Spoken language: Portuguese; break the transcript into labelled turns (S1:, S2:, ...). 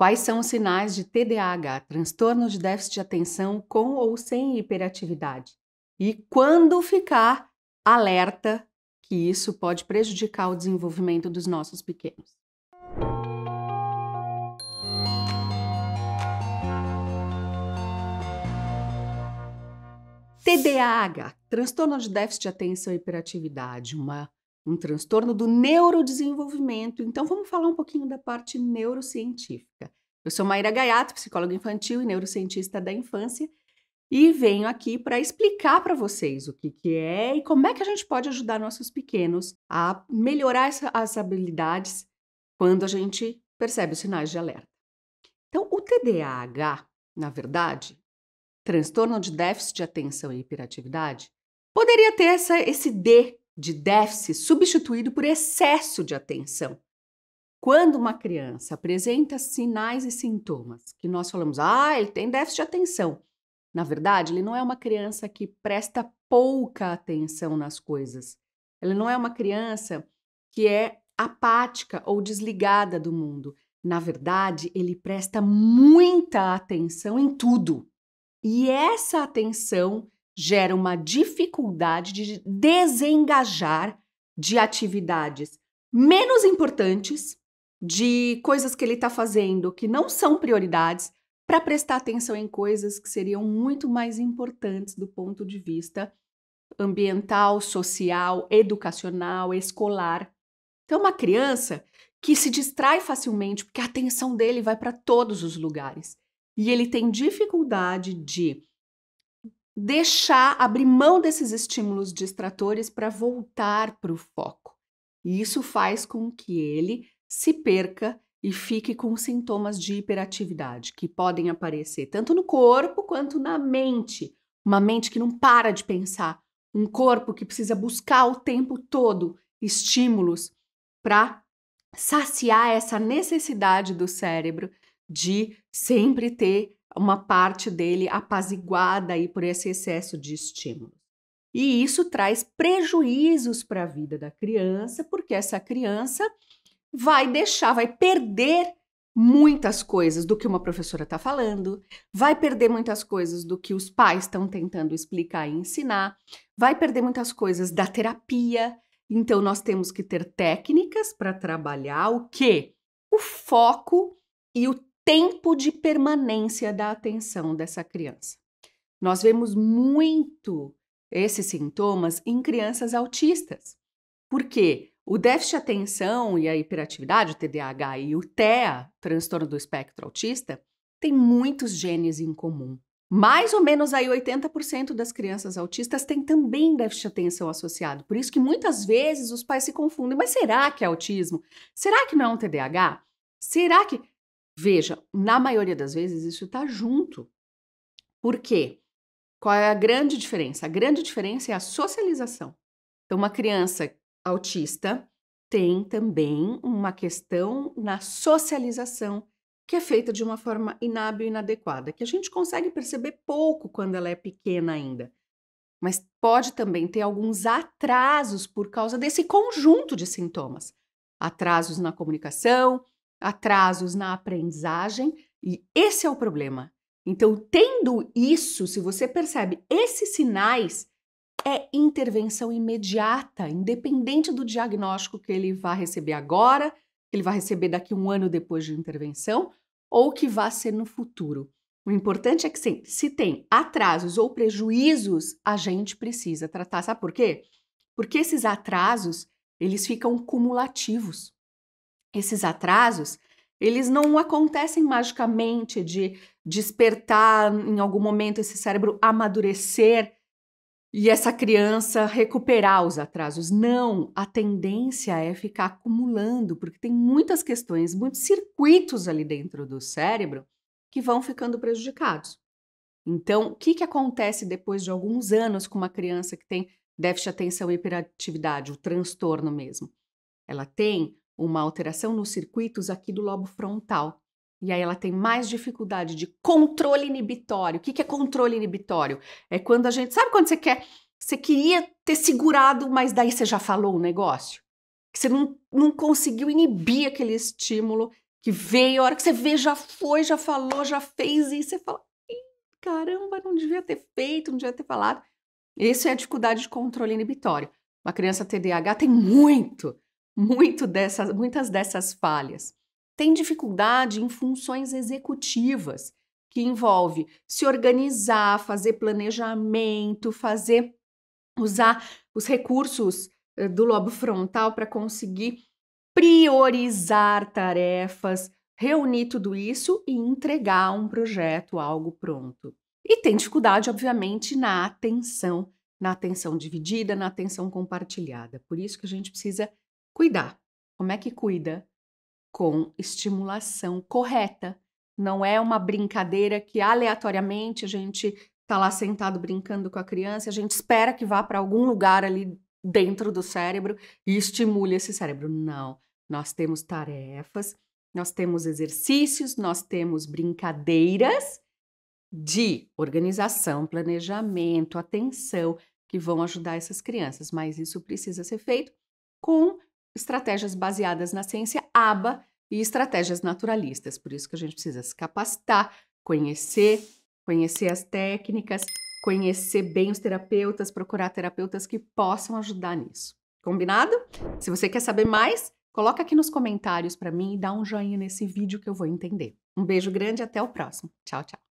S1: Quais são os sinais de TDAH, transtorno de déficit de atenção com ou sem hiperatividade? E quando ficar alerta que isso pode prejudicar o desenvolvimento dos nossos pequenos? TDAH, transtorno de déficit de atenção e hiperatividade, uma um transtorno do neurodesenvolvimento. Então, vamos falar um pouquinho da parte neurocientífica. Eu sou Maíra Gaiato, psicóloga infantil e neurocientista da infância, e venho aqui para explicar para vocês o que, que é e como é que a gente pode ajudar nossos pequenos a melhorar essa, as habilidades quando a gente percebe os sinais de alerta. Então, o TDAH, na verdade, transtorno de déficit de atenção e hiperatividade, poderia ter essa, esse D de déficit substituído por excesso de atenção. Quando uma criança apresenta sinais e sintomas que nós falamos, ah, ele tem déficit de atenção, na verdade, ele não é uma criança que presta pouca atenção nas coisas. Ele não é uma criança que é apática ou desligada do mundo. Na verdade, ele presta muita atenção em tudo. E essa atenção gera uma dificuldade de desengajar de atividades menos importantes, de coisas que ele está fazendo que não são prioridades, para prestar atenção em coisas que seriam muito mais importantes do ponto de vista ambiental, social, educacional, escolar. Então, uma criança que se distrai facilmente, porque a atenção dele vai para todos os lugares. E ele tem dificuldade de deixar, abrir mão desses estímulos distratores para voltar para o foco. E isso faz com que ele se perca e fique com sintomas de hiperatividade, que podem aparecer tanto no corpo quanto na mente. Uma mente que não para de pensar, um corpo que precisa buscar o tempo todo estímulos para saciar essa necessidade do cérebro de sempre ter uma parte dele apaziguada aí por esse excesso de estímulos. E isso traz prejuízos para a vida da criança, porque essa criança vai deixar, vai perder muitas coisas do que uma professora está falando, vai perder muitas coisas do que os pais estão tentando explicar e ensinar, vai perder muitas coisas da terapia. Então, nós temos que ter técnicas para trabalhar o que? O foco e o tempo de permanência da atenção dessa criança. Nós vemos muito esses sintomas em crianças autistas, porque o déficit de atenção e a hiperatividade, o TDAH e o TEA, transtorno do espectro autista, tem muitos genes em comum. Mais ou menos aí 80% das crianças autistas têm também déficit de atenção associado. Por isso que muitas vezes os pais se confundem. Mas será que é autismo? Será que não é um TDAH? Será que Veja, na maioria das vezes isso está junto. Por quê? Qual é a grande diferença? A grande diferença é a socialização. Então, uma criança autista tem também uma questão na socialização que é feita de uma forma inábil e inadequada, que a gente consegue perceber pouco quando ela é pequena ainda. Mas pode também ter alguns atrasos por causa desse conjunto de sintomas. Atrasos na comunicação, atrasos na aprendizagem, e esse é o problema. Então, tendo isso, se você percebe esses sinais, é intervenção imediata, independente do diagnóstico que ele vai receber agora, que ele vai receber daqui um ano depois de intervenção, ou que vai ser no futuro. O importante é que sim, se tem atrasos ou prejuízos, a gente precisa tratar. Sabe por quê? Porque esses atrasos, eles ficam cumulativos. Esses atrasos, eles não acontecem magicamente de despertar em algum momento esse cérebro amadurecer e essa criança recuperar os atrasos. Não, a tendência é ficar acumulando, porque tem muitas questões, muitos circuitos ali dentro do cérebro que vão ficando prejudicados. Então, o que, que acontece depois de alguns anos com uma criança que tem déficit de atenção e hiperatividade, o transtorno mesmo? Ela tem uma alteração nos circuitos aqui do lobo frontal. E aí ela tem mais dificuldade de controle inibitório. O que, que é controle inibitório? É quando a gente. Sabe quando você quer. Você queria ter segurado, mas daí você já falou o negócio? Que você não, não conseguiu inibir aquele estímulo que veio, a hora que você vê, já foi, já falou, já fez, e você fala: caramba, não devia ter feito, não devia ter falado. Isso é a dificuldade de controle inibitório. Uma criança TDAH tem muito muito dessas, muitas dessas falhas. Tem dificuldade em funções executivas, que envolve se organizar, fazer planejamento, fazer usar os recursos eh, do lobo frontal para conseguir priorizar tarefas, reunir tudo isso e entregar um projeto, algo pronto. E tem dificuldade, obviamente, na atenção, na atenção dividida, na atenção compartilhada. Por isso que a gente precisa cuidar. Como é que cuida? Com estimulação correta. Não é uma brincadeira que aleatoriamente a gente tá lá sentado brincando com a criança, a gente espera que vá para algum lugar ali dentro do cérebro e estimule esse cérebro. Não. Nós temos tarefas, nós temos exercícios, nós temos brincadeiras de organização, planejamento, atenção que vão ajudar essas crianças, mas isso precisa ser feito com estratégias baseadas na ciência aba e estratégias naturalistas. Por isso que a gente precisa se capacitar, conhecer, conhecer as técnicas, conhecer bem os terapeutas, procurar terapeutas que possam ajudar nisso. Combinado? Se você quer saber mais, coloca aqui nos comentários para mim e dá um joinha nesse vídeo que eu vou entender. Um beijo grande e até o próximo. Tchau, tchau.